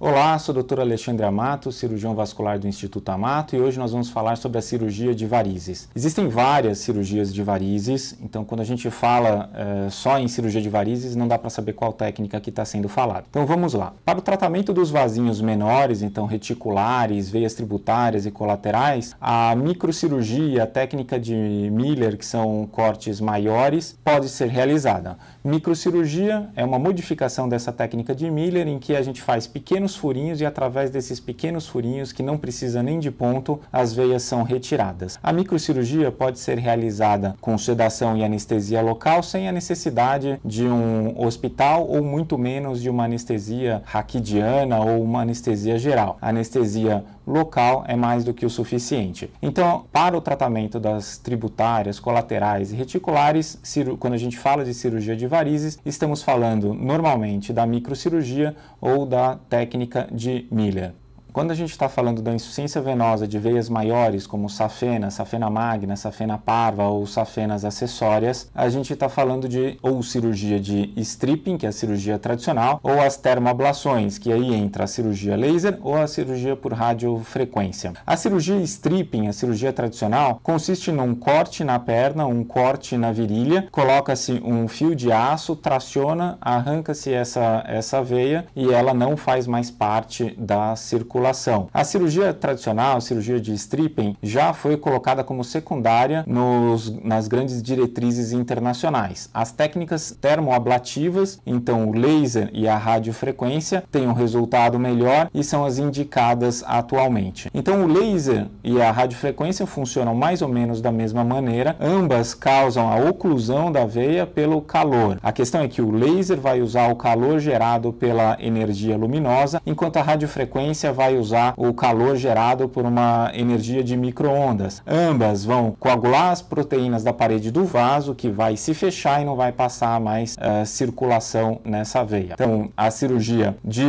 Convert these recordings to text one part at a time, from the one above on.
Olá, sou o Dr. Alexandre Amato, cirurgião vascular do Instituto Amato, e hoje nós vamos falar sobre a cirurgia de varizes. Existem várias cirurgias de varizes, então quando a gente fala é, só em cirurgia de varizes, não dá para saber qual técnica que está sendo falada. Então vamos lá. Para o tratamento dos vasinhos menores, então reticulares, veias tributárias e colaterais, a microcirurgia, a técnica de Miller, que são cortes maiores, pode ser realizada. Microcirurgia é uma modificação dessa técnica de Miller, em que a gente faz pequenos pequenos furinhos e através desses pequenos furinhos, que não precisa nem de ponto, as veias são retiradas. A microcirurgia pode ser realizada com sedação e anestesia local sem a necessidade de um hospital ou muito menos de uma anestesia raquidiana ou uma anestesia geral. A anestesia local é mais do que o suficiente. Então, para o tratamento das tributárias, colaterais e reticulares, quando a gente fala de cirurgia de varizes, estamos falando normalmente da microcirurgia ou da técnica técnica de Miller. Quando a gente está falando da insuficiência venosa de veias maiores, como safena, safena magna, safena parva ou safenas acessórias, a gente está falando de ou cirurgia de stripping, que é a cirurgia tradicional, ou as termoablações, que aí entra a cirurgia laser ou a cirurgia por radiofrequência. A cirurgia stripping, a cirurgia tradicional, consiste num corte na perna, um corte na virilha, coloca-se um fio de aço, traciona, arranca-se essa, essa veia e ela não faz mais parte da circulação população. A cirurgia tradicional, cirurgia de stripping, já foi colocada como secundária nos, nas grandes diretrizes internacionais. As técnicas termoablativas, então o laser e a radiofrequência, têm um resultado melhor e são as indicadas atualmente. Então o laser e a radiofrequência funcionam mais ou menos da mesma maneira, ambas causam a oclusão da veia pelo calor. A questão é que o laser vai usar o calor gerado pela energia luminosa, enquanto a radiofrequência vai vai usar o calor gerado por uma energia de microondas. Ambas vão coagular as proteínas da parede do vaso, que vai se fechar e não vai passar mais uh, circulação nessa veia. Então, a cirurgia de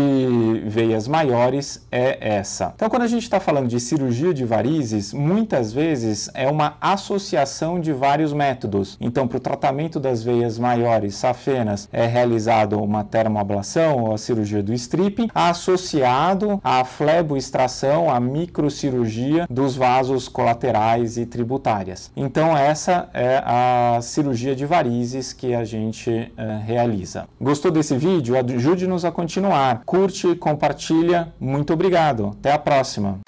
veias maiores é essa. Então, quando a gente está falando de cirurgia de varizes, muitas vezes é uma associação de vários métodos. Então, para o tratamento das veias maiores safenas, é realizado uma termoablação ou a cirurgia do strip, associado à flexibilidade fleboextração, a microcirurgia dos vasos colaterais e tributárias. Então essa é a cirurgia de varizes que a gente eh, realiza. Gostou desse vídeo? Ajude-nos a continuar. Curte, compartilha. Muito obrigado. Até a próxima.